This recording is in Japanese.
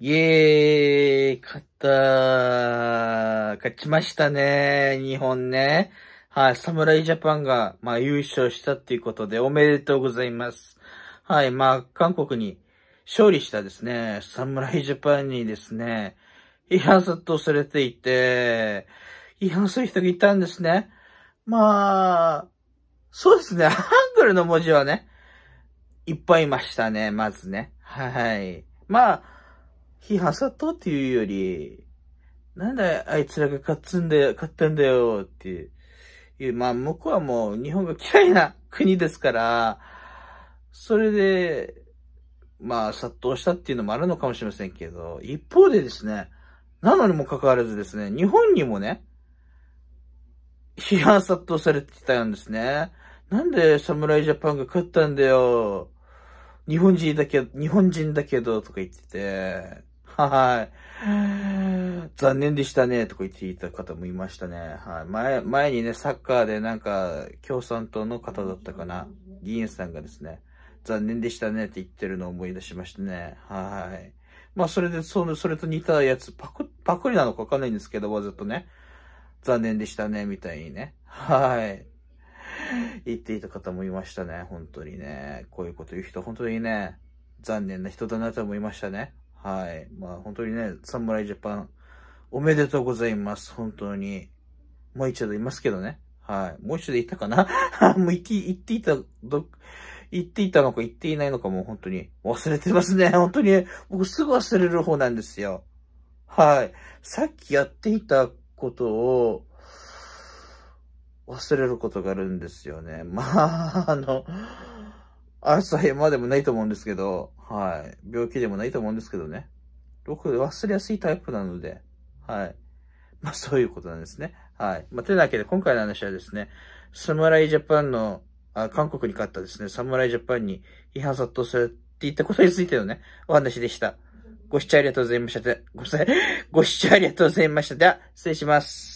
イエーイ勝った勝ちましたね日本ね。はい、侍ジャパンが、まあ、優勝したっていうことで、おめでとうございます。はい、まあ、韓国に勝利したですね、侍ジャパンにですね、違反殺到されていて、違反する人がいたんですね。まあ、そうですね、ハングルの文字はね、いっぱいいましたね、まずね。はい。まあ、批判殺到っていうより、なんであいつらが勝つんだよ、勝ったんだよっていう。まあ、向こうはもう日本が嫌いな国ですから、それで、まあ、殺到したっていうのもあるのかもしれませんけど、一方でですね、なのにもかかわらずですね、日本にもね、批判殺到されてたんですね。なんで侍ジャパンが勝ったんだよ。日本人だけ、日本人だけど、とか言ってて、はい。残念でしたね、とか言っていた方もいましたね。はい。前、前にね、サッカーでなんか、共産党の方だったかな。議員さんがですね、残念でしたねって言ってるのを思い出しましたね。はい。まあ、それで、その、それと似たやつ、パク、パクリなのかわかんないんですけど、わざとね、残念でしたね、みたいにね。はい。言っていた方もいましたね。本当にね。こういうこと言う人、本当にね、残念な人だなと思いましたね。はい。まあ本当にね、侍ジャパン、おめでとうございます。本当に。もう一度いますけどね。はい。もう一度いたかな もう言って、言っていた、ど、言っていたのか言っていないのかもう本当に忘れてますね。本当に。僕すぐ忘れる方なんですよ。はい。さっきやっていたことを、忘れることがあるんですよね。まあ、あの、朝までもないと思うんですけど、はい。病気でもないと思うんですけどね。僕、忘れやすいタイプなので、はい。まあ、そういうことなんですね。はい。まあ、というわけで、今回の話はですね、侍ジャパンの、あ韓国に勝ったですね、侍ジャパンに批判殺到するっていったことについてのね、お話でした。ご視聴ありがとうございました。ごめんなさい。ご視聴ありがとうございました。では、失礼します。